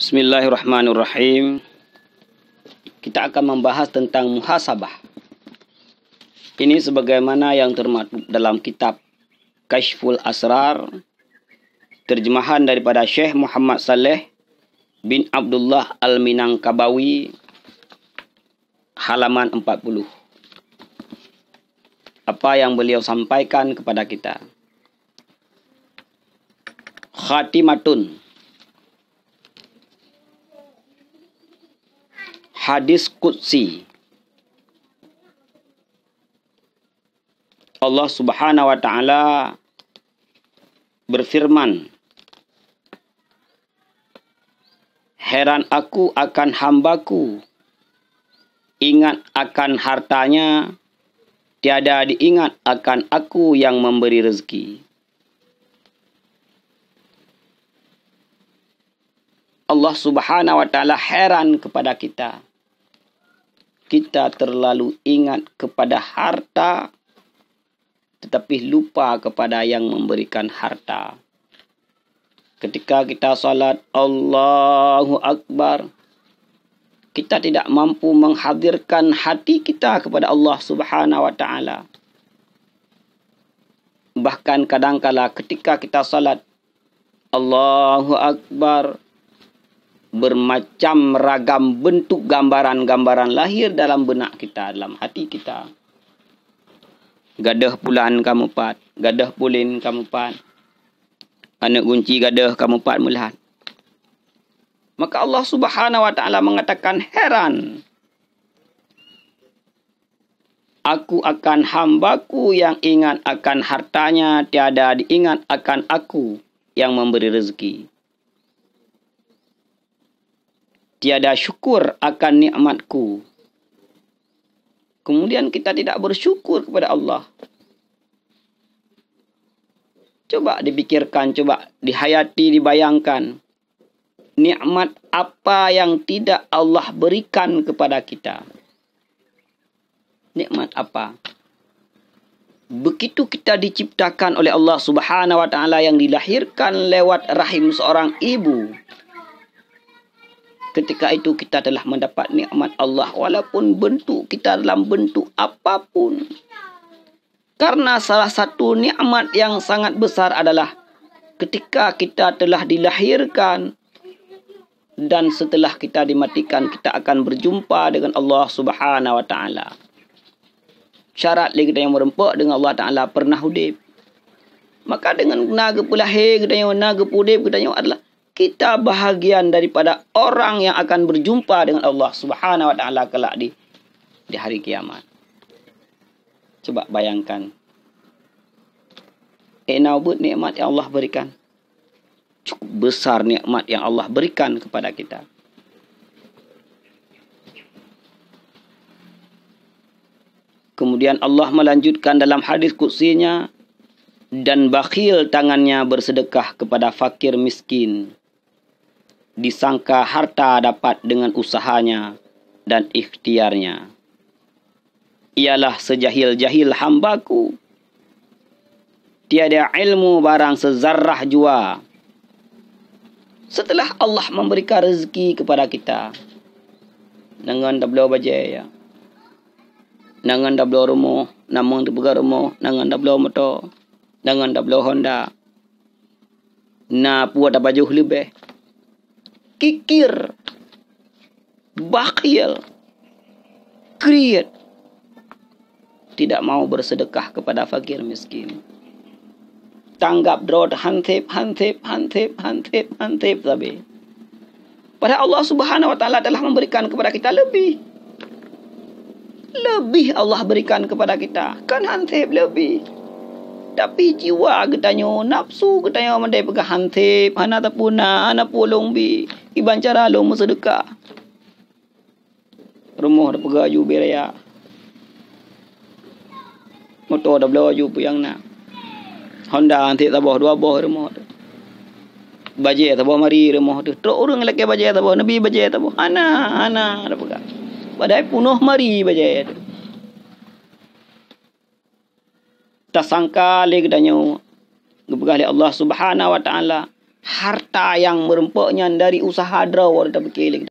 Bismillahirrahmanirrahim. Kita akan membahas tentang muhasabah. Ini sebagaimana yang termaktub dalam kitab Kashful Asrar terjemahan daripada Syekh Muhammad Saleh bin Abdullah Al-Minangkabawi halaman 40. Apa yang beliau sampaikan kepada kita? Khatimatun. Khatimatun. hadis qudsi Allah Subhanahu wa taala berfirman Heran aku akan hambaku ingat akan hartanya tiada diingat akan aku yang memberi rezeki Allah Subhanahu wa taala heran kepada kita kita terlalu ingat kepada harta tetapi lupa kepada yang memberikan harta. Ketika kita salat Allahu Akbar, kita tidak mampu menghadirkan hati kita kepada Allah Subhanahu wa taala. Bahkan kadangkala ketika kita salat Allahu Akbar, bermacam ragam bentuk gambaran-gambaran lahir dalam benak kita, dalam hati kita. Gadah bulan kamu pat, gadah pulin kamu pat, anak kunci gadah kamu pat melihat. Maka Allah subhanahu wa ta'ala mengatakan heran. Aku akan hambaku yang ingat akan hartanya tiada diingat akan aku yang memberi rezeki. tiada syukur akan nikmatku. Kemudian kita tidak bersyukur kepada Allah. Coba dipikirkan, coba dihayati, dibayangkan. Nikmat apa yang tidak Allah berikan kepada kita? Nikmat apa? Begitu kita diciptakan oleh Allah Subhanahu wa taala yang dilahirkan lewat rahim seorang ibu, ketika itu kita telah mendapat nikmat Allah walaupun bentuk kita dalam bentuk apapun karena salah satu nikmat yang sangat besar adalah ketika kita telah dilahirkan dan setelah kita dimatikan kita akan berjumpa dengan Allah Subhanahu wa taala syarat lagi kita yang merempak dengan Allah taala pernah hidup maka dengan naga pula hey kita yang naga pudip kita yang adalah kita bahagian daripada orang yang akan berjumpa dengan Allah Subhanahu wa taala kelak di di hari kiamat. Coba bayangkan. Enau eh, but nikmat yang Allah berikan. Cukup besar nikmat yang Allah berikan kepada kita. Kemudian Allah melanjutkan dalam hadis kudsinya dan bakhil tangannya bersedekah kepada fakir miskin disangka harta dapat dengan usahanya dan ikhtiarnya. Ialah sejahil-jahil hambaku. Tiada ilmu barang sezarah jua. Setelah Allah memberikan rezeki kepada kita. Dengan dablo bajaya. Dengan dablo rumah. Namun terbuka rumah. Dengan dablo motor. Dengan dablo honda. Na puat baju lebih kikir, bakhil, kriet, tidak mau bersedekah kepada fakir miskin. Tanggap drod hantep, hantep, hantep, hantep, hantep, tapi. Padahal Allah subhanahu wa ta'ala telah memberikan kepada kita lebih. Lebih Allah berikan kepada kita. Kan hantep Lebih. Tapi jiwa katanya, nafsu katanya mandai pegang hantip, hana ataupun ha, hana pulung bi, iban cara lo mu sedekah. Rumah dah pegang ju beraya. Motor dah belah ju puyang na. Honda hantip tabah dua boh rumah tu. Baje tabah mari rumah tu. Teruk orang lelaki baje tabah, nabi baje tabah. ana ana dah pegang. Padahal punoh mari baje tu. Tak sangka lagi danyo gebegah Allah Subhanahu wa taala harta yang merempaknya dari usaha dra war dapat